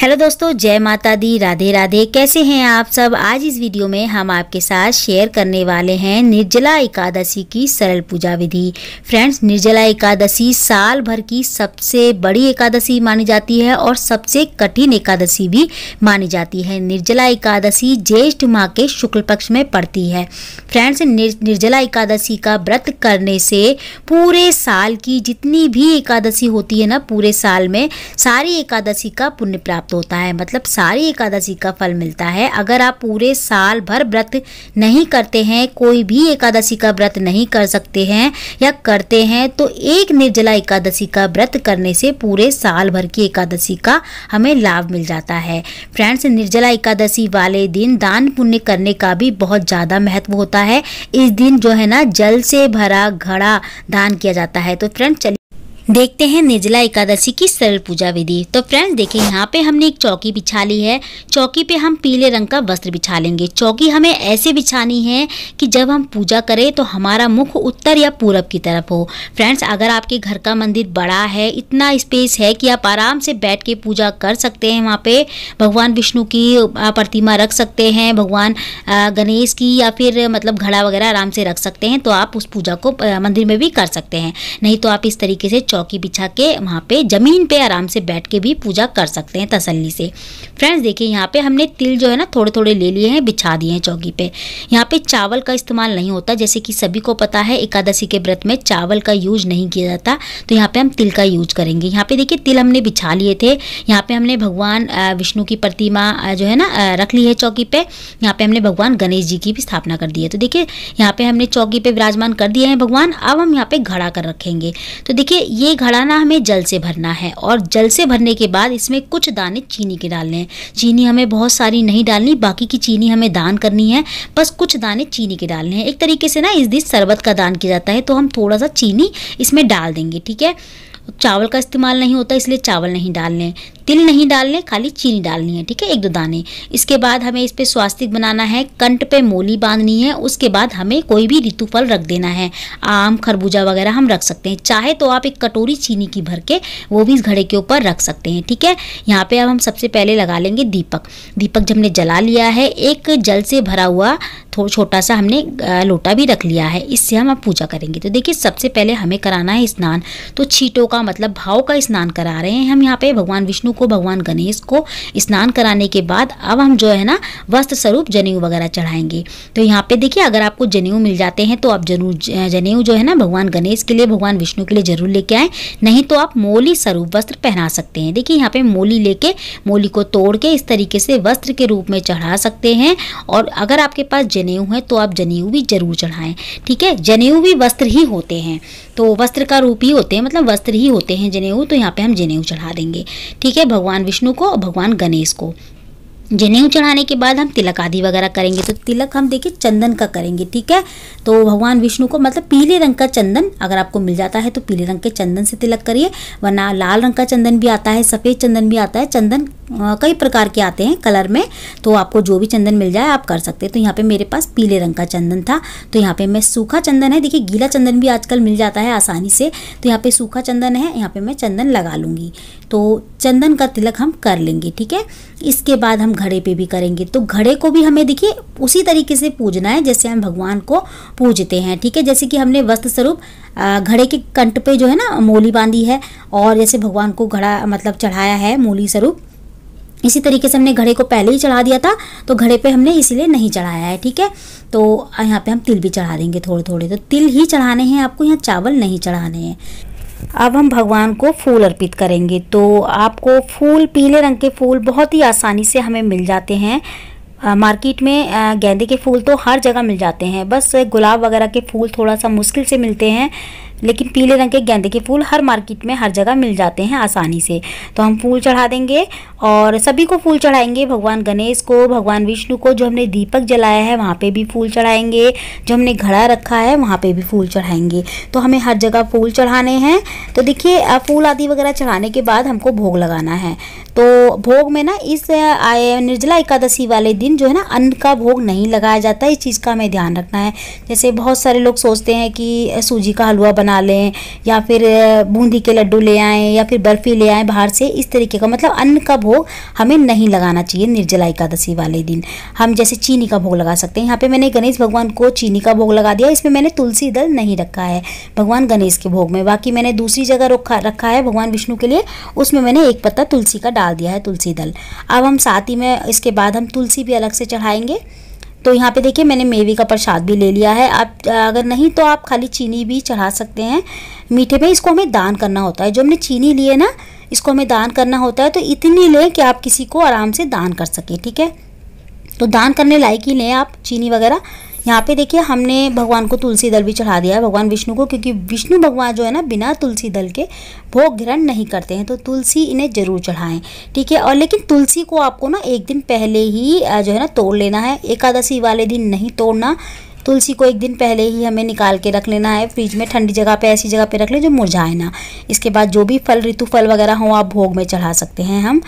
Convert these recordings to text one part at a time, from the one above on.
hello दोस्तों जय माता दी राधे राधे कैसे हैं आप सब आज इस वीडियो में हम आपके साथ शेयर करने वाले हैं निर्जला एकादशी की सरल पूजा विधि फ्रेंड्स निर्जला एकादशी साल भर की सबसे बड़ी एकादशी मानी जाती है और सबसे कठिन एकादशी भी मानी जाती है निर्जला एकादशी ज्येष्ठ माह के शुक्ल पक्ष में पड़ती है फ्रेंड्स निर्जला एकादशी का व्रत करने से पूरे साल की जितनी भी एकादशी होती है ना पूरे साल में सारी एकादशी का पुण्य प्राप्त प्राप्त होता है मतलब सारी एकादशी का फल मिलता है अगर आप पूरे साल भर व्रत नहीं करते हैं कोई भी एकादशी का व्रत नहीं कर सकते हैं या करते हैं तो एक निर्जला एकादशी का व्रत करने से पूरे साल भर की एकादशी का हमें लाभ मिल जाता है फ्रेंड्स निर्जला एकादशी वाले दिन दान पुण्य करने का भी बहुत ज़्यादा महत्व होता है इस दिन जो है ना जल से भरा घड़ा दान किया जाता है तो फ्रेंड्स चलिए देखते हैं निर्जला एकादशी की सरल पूजा विधि तो फ्रेंड्स देखें यहाँ पे हमने एक चौकी बिछा ली है चौकी पे हम पीले रंग का वस्त्र बिछा लेंगे चौकी हमें ऐसे बिछानी है कि जब हम पूजा करें तो हमारा मुख उत्तर या पूरब की तरफ हो फ्रेंड्स अगर आपके घर का मंदिर बड़ा है इतना स्पेस है कि आप आराम से बैठ के पूजा कर सकते हैं वहाँ पे भगवान विष्णु की प्रतिमा रख सकते हैं भगवान गणेश की या फिर मतलब घड़ा वगैरह आराम से रख सकते हैं तो आप उस पूजा को मंदिर में भी कर सकते हैं नहीं तो आप इस तरीके से चौकी बिछा के वहाँ पे ज़मीन पे आराम से बैठ के भी पूजा कर सकते हैं तसल्ली से फ्रेंड्स देखिए यहाँ पे हमने तिल जो है ना थोड़े थोड़े ले लिए हैं बिछा दिए हैं चौकी पे यहाँ पे चावल का इस्तेमाल नहीं होता जैसे कि सभी को पता है एकादशी के व्रत में चावल का यूज नहीं किया जाता तो यहाँ पे हम तिल का यूज करेंगे यहाँ पे देखिए तिल हमने बिछा लिए थे यहाँ पे हमने भगवान विष्णु की प्रतिमा जो है ना रख ली है चौकी पे यहाँ पे हमने भगवान गणेश जी की भी स्थापना कर दी है तो देखिए यहाँ पे हमने चौकी पे विराजमान कर दिए हैं भगवान अब हम यहाँ पे घड़ा कर रखेंगे तो देखिए ये ये घड़ाना हमें जल से भरना है और जल से भरने के बाद इसमें कुछ दाने चीनी के डालने हैं चीनी हमें बहुत सारी नहीं डालनी बाकी की चीनी हमें दान करनी है बस कुछ दाने चीनी के डालने हैं एक तरीके से ना इस दिन शरबत का दान किया जाता है तो हम थोड़ा सा चीनी इसमें डाल देंगे ठीक है चावल का इस्तेमाल नहीं होता इसलिए चावल नहीं डालने तिल नहीं डालने खाली चीनी डालनी है ठीक है एक दो दाने इसके बाद हमें इस पर स्वास्तिक बनाना है कंठ पे मोली बांधनी है उसके बाद हमें कोई भी ऋतु फल रख देना है आम खरबूजा वगैरह हम रख सकते हैं चाहे तो आप एक कटोरी चीनी की भर के वो भी इस घड़े के ऊपर रख सकते हैं ठीक है यहाँ पे अब हम सबसे पहले लगा लेंगे दीपक दीपक जब हमने जला लिया है एक जल से भरा हुआ थोड़ा छोटा सा हमने लोटा भी रख लिया है इससे हम अब पूजा करेंगे तो देखिए सबसे पहले हमें कराना है स्नान तो छीटों का मतलब भाव का स्नान करा रहे हैं हम यहाँ पे भगवान विष्णु को भगवान गणेश को स्नान कराने के बाद अब हम जो है ना वस्त्र स्वरूप जनेऊ वगैरह चढ़ाएंगे तो यहाँ पे देखिए अगर आपको जनेऊ मिल जाते हैं तो आप जरूर जनेऊ जो है ना भगवान गणेश के लिए भगवान विष्णु के लिए जरूर लेके आए नहीं तो आप मोली स्वरूप वस्त्र पहना सकते हैं देखिए यहाँ पे मोली लेके मोली को तोड़ के इस तरीके से वस्त्र के रूप में चढ़ा सकते हैं और अगर आपके पास जनेऊ है तो आप जनेऊ भी जरूर चढ़ाएं ठीक है जनेऊ भी वस्त्र ही होते हैं तो वस्त्र का रूप ही होते हैं मतलब वस्त्र ही होते हैं जनेऊ तो यहाँ पे हम जनेऊ चढ़ा देंगे ठीक है भगवान विष्णु को और भगवान गणेश को जनेऊ चढ़ाने के बाद हम तिलक आदि वगैरह करेंगे तो तिलक हम देखिए चंदन का करेंगे ठीक है तो भगवान विष्णु को मतलब पीले रंग का चंदन अगर आपको मिल जाता है तो पीले रंग के चंदन से तिलक करिए वरना लाल रंग का चंदन भी आता है सफ़ेद चंदन भी आता है चंदन कई प्रकार के आते हैं कलर में तो आपको जो भी चंदन मिल जाए आप कर सकते हैं तो यहाँ पे मेरे पास पीले रंग का चंदन था तो यहाँ पे मैं सूखा चंदन है देखिए गीला चंदन भी आजकल मिल जाता है आसानी से तो यहाँ पे सूखा चंदन है यहाँ पे मैं चंदन लगा लूँगी तो चंदन का तिलक हम कर लेंगे ठीक है इसके बाद हम घड़े पर भी करेंगे तो घड़े को भी हमें देखिए उसी तरीके से पूजना है जैसे हम भगवान को पूजते हैं ठीक है जैसे कि हमने वस्त्र स्वरूप घड़े के कंठ पर जो है ना मोली बांधी है और जैसे भगवान को घड़ा मतलब चढ़ाया है मोली स्वरूप इसी तरीके से हमने घड़े को पहले ही चढ़ा दिया था तो घड़े पे हमने इसीलिए नहीं चढ़ाया है ठीक है तो यहाँ पे हम तिल भी चढ़ा देंगे थोड़े थोड़े तो तिल ही चढ़ाने हैं आपको यहाँ चावल नहीं चढ़ाने हैं अब हम भगवान को फूल अर्पित करेंगे तो आपको फूल पीले रंग के फूल बहुत ही आसानी से हमें मिल जाते हैं मार्केट में गेंदे के फूल तो हर जगह मिल जाते हैं बस गुलाब वगैरह के फूल थोड़ा सा मुश्किल से मिलते हैं लेकिन पीले रंग के गेंदे के फूल हर मार्केट में हर जगह मिल जाते हैं आसानी से तो हम फूल चढ़ा देंगे और सभी को फूल चढ़ाएंगे भगवान गणेश को भगवान विष्णु को जो हमने दीपक जलाया है वहाँ पे भी फूल चढ़ाएंगे जो हमने घड़ा रखा है वहाँ पे भी फूल चढ़ाएंगे तो हमें हर जगह फूल चढ़ाने हैं तो देखिए फूल आदि वगैरह चढ़ाने के बाद हमको भोग लगाना है तो भोग में ना इस आए निर्जला एकादशी वाले दिन जो है ना अन्न का भोग नहीं लगाया जाता इस चीज़ का हमें ध्यान रखना है जैसे बहुत सारे लोग सोचते हैं कि सूजी का हलवा बना लें या फिर बूंदी के लड्डू ले आएँ या फिर बर्फ़ी ले आएँ बाहर से इस तरीके का मतलब अन्न का भोग हमें नहीं लगाना चाहिए निर्जला एकादशी वाले दिन हम जैसे चीनी का भोग लगा सकते हैं यहाँ पे मैंने गणेश भगवान को चीनी का भोग लगा दिया इसमें मैंने तुलसी दल नहीं रखा है भगवान गणेश के भोग में बाकी मैंने दूसरी जगह रखा रखा है भगवान विष्णु के लिए उसमें मैंने एक पत्ता तुलसी का डाल दिया है तुलसी दल अब हम साथ ही में इसके बाद हम तुलसी भी अलग से चढ़ाएंगे तो यहाँ पे देखिए मैंने मेवे का प्रसाद भी ले लिया है आप अगर नहीं तो आप खाली चीनी भी चढ़ा सकते हैं मीठे में इसको हमें दान करना होता है जो हमने चीनी ली है ना इसको हमें दान करना होता है तो इतनी लें कि आप किसी को आराम से दान कर सकें ठीक है तो दान करने लायक ही लें आप चीनी वगैरह यहाँ पे देखिए हमने भगवान को तुलसी दल भी चढ़ा दिया है भगवान विष्णु को क्योंकि विष्णु भगवान जो है ना बिना तुलसी दल के भोग ग्रहण नहीं करते हैं तो तुलसी इन्हें ज़रूर चढ़ाएं ठीक है और लेकिन तुलसी को आपको ना एक दिन पहले ही जो है ना तोड़ लेना है एकादशी वाले दिन नहीं तोड़ना तुलसी को एक दिन पहले ही हमें निकाल के रख लेना है फ्रिज में ठंडी जगह पे ऐसी जगह पे रख लें जो मुरझाए ना इसके बाद जो भी फल ऋतु फल वगैरह हो आप भोग में चढ़ा सकते हैं हम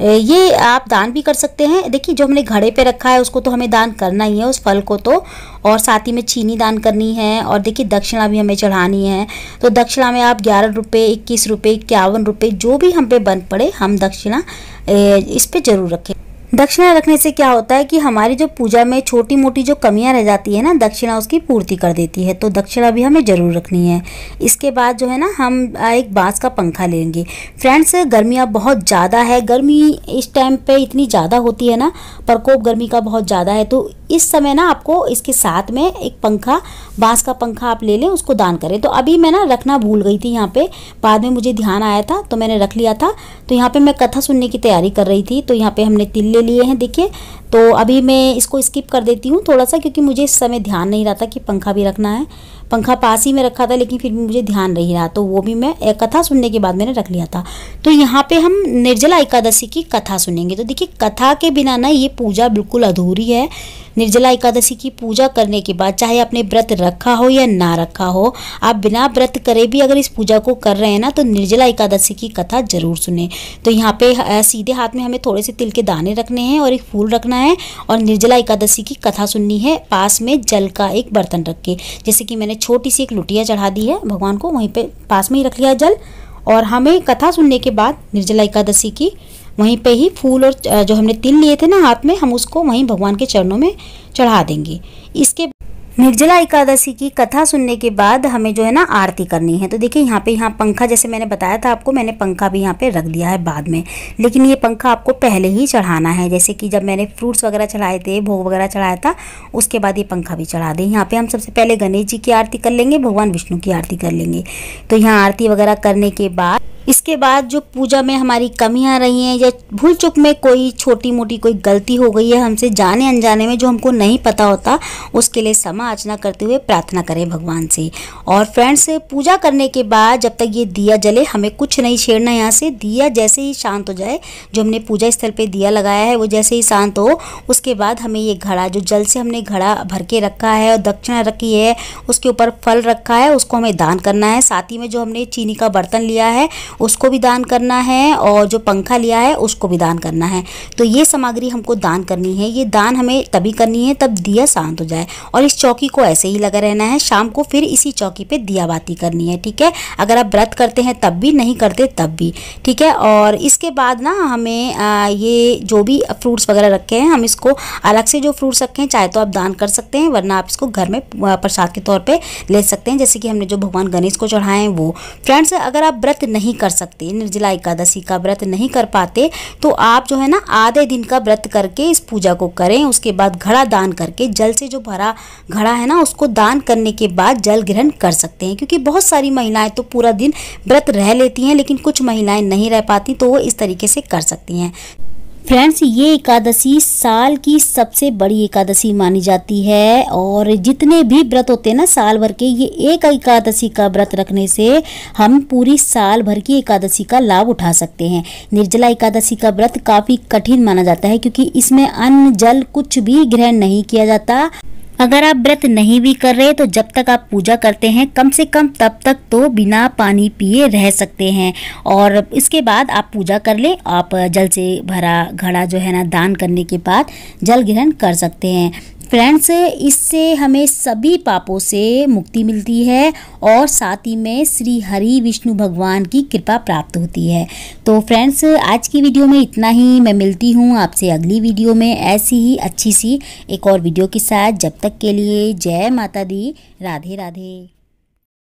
ये आप दान भी कर सकते हैं देखिए जो हमने घड़े पे रखा है उसको तो हमें दान करना ही है उस फल को तो और साथ ही में चीनी दान करनी है और देखिए दक्षिणा भी हमें चढ़ानी है तो दक्षिणा में आप ग्यारह रुपये इक्कीस रुपये इक्यावन रुपये जो भी हम पे बन पड़े हम दक्षिणा इस पर ज़रूर रखें दक्षिणा रखने से क्या होता है कि हमारी जो पूजा में छोटी मोटी जो कमियां रह जाती है ना दक्षिणा उसकी पूर्ति कर देती है तो दक्षिणा भी हमें ज़रूर रखनी है इसके बाद जो है ना हम एक बांस का पंखा लेंगे फ्रेंड्स गर्मियाँ बहुत ज़्यादा है गर्मी इस टाइम पे इतनी ज़्यादा होती है ना प्रकोप गर्मी का बहुत ज़्यादा है तो इस समय ना आपको इसके साथ में एक पंखा बांस का पंखा आप ले लें उसको दान करें तो अभी मैं ना रखना भूल गई थी यहाँ पे बाद में मुझे ध्यान आया था तो मैंने रख लिया था तो यहाँ पे मैं कथा सुनने की तैयारी कर रही थी तो यहाँ पे हमने तिल्ले लिए हैं देखिए तो अभी मैं इसको स्किप कर देती हूँ थोड़ा सा क्योंकि मुझे इस समय ध्यान नहीं रहा था कि पंखा भी रखना है पंखा पास ही में रखा था लेकिन फिर भी मुझे ध्यान नहीं रहा तो वो भी मैं कथा सुनने के बाद मैंने रख लिया था तो यहाँ पे हम निर्जला एकादशी की कथा सुनेंगे तो देखिए कथा के बिना ना ये पूजा बिल्कुल अधूरी है निर्जला एकादशी की पूजा करने के बाद चाहे आपने व्रत रखा हो या ना रखा हो आप बिना व्रत करे भी अगर इस पूजा को कर रहे हैं ना तो निर्जला एकादशी की कथा जरूर सुने तो यहाँ पे सीधे हाथ में हमें थोड़े से तिल के दाने रखने हैं और एक फूल रखना है और निर्जला एकादशी की कथा सुननी है पास में जल का एक बर्तन रख के जैसे कि मैंने छोटी सी एक लुटिया चढ़ा दी है भगवान को वहीं पर पास में ही रख लिया जल और हमें कथा सुनने के बाद निर्जला एकादशी की वहीं पे ही फूल और जो हमने तिल लिए थे ना हाथ में हम उसको वहीं भगवान के चरणों में चढ़ा देंगे इसके निर्जला एकादशी की कथा सुनने के बाद हमें जो है ना आरती करनी है तो देखिए यहाँ पे यहाँ पंखा जैसे मैंने बताया था आपको मैंने पंखा भी यहाँ पे रख दिया है बाद में लेकिन ये पंखा आपको पहले ही चढ़ाना है जैसे कि जब मैंने फ्रूट्स वगैरह चढ़ाए थे भोग वगैरह चढ़ाया था उसके बाद ये पंखा भी चढ़ा दें यहाँ पर हम सबसे पहले गणेश जी की आरती कर लेंगे भगवान विष्णु की आरती कर लेंगे तो यहाँ आरती वगैरह करने के बाद इसके बाद जो पूजा में हमारी कमियां रही हैं या भूल चुक में कोई छोटी मोटी कोई गलती हो गई है हमसे जाने अनजाने में जो हमको नहीं पता होता उसके लिए समा अर्चना करते हुए प्रार्थना करें भगवान से और फ्रेंड्स पूजा करने के बाद जब तक ये दिया जले हमें कुछ नहीं छेड़ना यहाँ से दिया जैसे ही शांत हो जाए जो हमने पूजा स्थल पर दिया लगाया है वो जैसे ही शांत हो उसके बाद हमें ये घड़ा जो जल से हमने घड़ा भर के रखा है और दक्षिणा रखी है उसके ऊपर फल रखा है उसको हमें दान करना है साथ ही में जो हमने चीनी का बर्तन लिया है उस उसको भी दान करना है और जो पंखा लिया है उसको भी दान करना है तो ये सामग्री हमको दान करनी है ये दान हमें तभी करनी है तब दिया शांत हो जाए और इस चौकी को ऐसे ही लगा रहना है शाम को फिर इसी चौकी पर दियाबाती करनी है ठीक है अगर आप व्रत करते हैं तब भी नहीं करते तब भी ठीक है और इसके बाद ना हमें आ, ये जो भी फ्रूट्स वगैरह रखे हैं हम इसको अलग से जो फ्रूट्स रखे हैं चाहे तो आप दान कर सकते हैं वरना आप इसको घर में प्रसाद के तौर पर ले सकते हैं जैसे कि हमने जो भगवान गणेश को चढ़ाए हैं वो फ्रेंड्स अगर आप व्रत नहीं कर सकते सकते निर्जला एकादशी का व्रत नहीं कर पाते तो आप जो है ना आधे दिन का व्रत करके इस पूजा को करें उसके बाद घड़ा दान करके जल से जो भरा घड़ा है ना उसको दान करने के बाद जल ग्रहण कर सकते हैं क्योंकि बहुत सारी महिलाएं तो पूरा दिन व्रत रह लेती हैं लेकिन कुछ महिलाएं नहीं रह पाती तो वो इस तरीके से कर सकती हैं फ्रेंड्स ये एकादशी साल की सबसे बड़ी एकादशी मानी जाती है और जितने भी व्रत होते हैं ना साल भर के ये एक एकादशी का व्रत रखने से हम पूरी साल भर की एकादशी का लाभ उठा सकते हैं निर्जला एकादशी का व्रत काफ़ी कठिन माना जाता है क्योंकि इसमें अन्न जल कुछ भी ग्रहण नहीं किया जाता अगर आप व्रत नहीं भी कर रहे तो जब तक आप पूजा करते हैं कम से कम तब तक तो बिना पानी पिए रह सकते हैं और इसके बाद आप पूजा कर लें आप जल से भरा घड़ा जो है ना दान करने के बाद जल ग्रहण कर सकते हैं फ्रेंड्स इससे हमें सभी पापों से मुक्ति मिलती है और साथ ही में श्री हरि विष्णु भगवान की कृपा प्राप्त होती है तो फ्रेंड्स आज की वीडियो में इतना ही मैं मिलती हूँ आपसे अगली वीडियो में ऐसी ही अच्छी सी एक और वीडियो के साथ जब तक के लिए जय माता दी राधे राधे